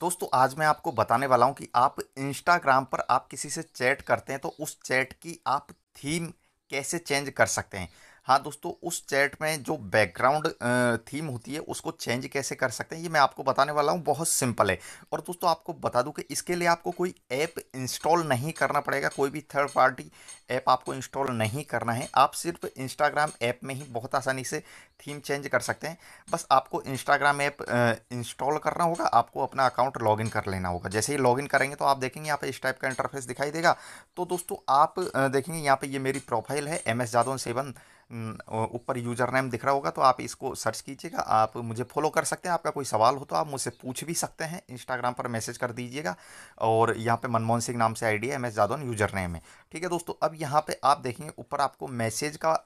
दोस्तों आज मैं आपको बताने वाला हूं कि आप इंस्टाग्राम पर आप किसी से चैट करते हैं तो उस चैट की आप थीम कैसे चेंज कर सकते हैं हाँ दोस्तों उस चैट में जो बैकग्राउंड थीम होती है उसको चेंज कैसे कर सकते हैं ये मैं आपको बताने वाला हूँ बहुत सिंपल है और दोस्तों आपको बता दूँ कि इसके लिए आपको कोई ऐप इंस्टॉल नहीं करना पड़ेगा कोई भी थर्ड पार्टी ऐप आपको इंस्टॉल नहीं करना है आप सिर्फ इंस्टाग्राम ऐप में ही बहुत आसानी से थीम चेंज कर सकते हैं बस आपको इंस्टाग्राम ऐप इंस्टॉल करना होगा आपको अपना अकाउंट लॉगिन कर लेना होगा जैसे ही लॉगिन करेंगे तो आप देखेंगे यहाँ पे इस टाइप का इंटरफेस दिखाई देगा तो दोस्तों आप देखेंगे यहाँ पे ये मेरी प्रोफाइल है एम एस जादौन सेवन ऊपर यूजर नेम दिख रहा होगा तो आप इसको सर्च कीजिएगा आप मुझे फॉलो कर सकते हैं आपका कोई सवाल हो तो आप मुझसे पूछ भी सकते हैं इंस्टाग्राम पर मैसेज कर दीजिएगा और यहाँ पे मनमोहन सिंह नाम से आईडी है M S Jadaun user name है ठीक है दोस्तों अब यहाँ पे आप देखेंगे ऊपर आपको मैसेज का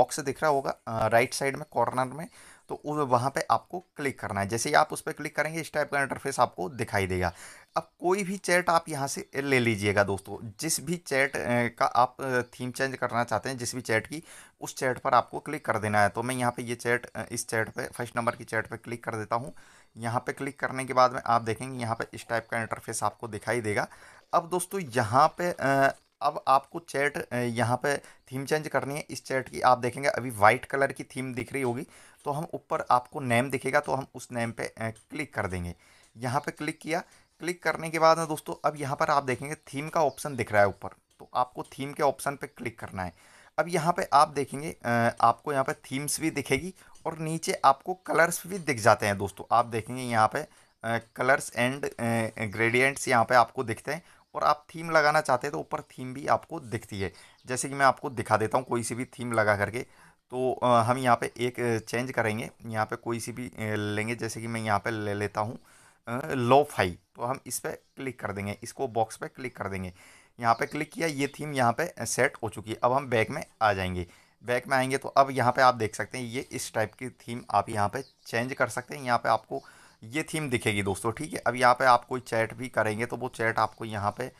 बॉक्स दिख रहा होगा राइट साइड में कॉर्नर में तो वहाँ पे आपको क्लिक करना है जैसे ही आप उस पर क्लिक करेंगे इस टाइप का इंटरफेस आपको दिखाई देगा अब कोई भी चैट आप यहाँ से ले लीजिएगा दोस्तों जिस भी चैट का आप थीम चेंज करना चाहते हैं जिस भी चैट की उस चैट पर आपको क्लिक कर देना है तो मैं यहाँ पर ये चैट इस चैट पर फर्स्ट नंबर की चैट पर क्लिक कर देता हूँ यहाँ पर क्लिक करने के बाद में आप देखेंगे यहाँ पर इस टाइप का इंटरफेस आपको दिखाई देगा अब दोस्तों यहाँ पे अब आपको चैट यहाँ पे थीम चेंज करनी है इस चैट की आप देखेंगे अभी वाइट कलर की थीम दिख रही होगी तो हम ऊपर आपको नेम दिखेगा तो हम उस नेम पे क्लिक कर देंगे यहाँ पे क्लिक किया क्लिक करने के बाद ना दोस्तों अब यहाँ पर आप देखेंगे थीम का ऑप्शन दिख रहा है ऊपर तो आपको थीम के ऑप्शन पर क्लिक करना है अब यहाँ पर आप देखेंगे आपको यहाँ पर थीम्स भी दिखेगी और नीचे आपको कलर्स भी दिख जाते हैं दोस्तों आप देखेंगे यहाँ पर कलर्स एंड ग्रेडियंट्स यहाँ पे आपको दिखते हैं और आप थीम लगाना चाहते हैं तो ऊपर थीम भी आपको दिखती है जैसे कि मैं आपको दिखा देता हूँ कोई सी भी थीम लगा करके तो हम यहाँ पे एक चेंज करेंगे यहाँ पे कोई सी भी लेंगे जैसे कि मैं यहाँ पे ले लेता हूँ लो फाई तो हम इस पर क्लिक कर देंगे इसको बॉक्स पे क्लिक कर देंगे यहाँ पे क्लिक किया ये थीम यहाँ पे सेट हो चुकी है अब हम बैक में आ जाएंगे बैक में आएंगे तो अब यहाँ पे आप देख सकते हैं ये इस टाइप की थीम आप यहाँ पे चेंज कर सकते हैं यहाँ पर आपको ये थीम दिखेगी दोस्तों ठीक है अब यहाँ पे आप कोई चैट भी करेंगे तो वो चैट आपको यहाँ पे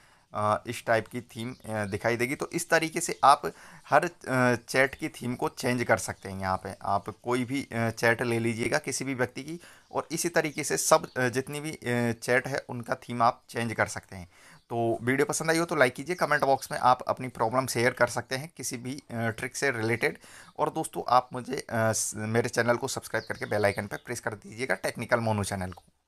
इस टाइप की थीम दिखाई देगी तो इस तरीके से आप हर चैट की थीम को चेंज कर सकते हैं यहाँ पे आप कोई भी चैट ले लीजिएगा किसी भी व्यक्ति की और इसी तरीके से सब जितनी भी चैट है उनका थीम आप चेंज कर सकते हैं तो वीडियो पसंद आई हो तो लाइक कीजिए कमेंट बॉक्स में आप अपनी प्रॉब्लम शेयर कर सकते हैं किसी भी ट्रिक से रिलेटेड और दोस्तों आप मुझे मेरे चैनल को सब्सक्राइब करके बेल आइकन पर प्रेस कर दीजिएगा टेक्निकल मोनू चैनल को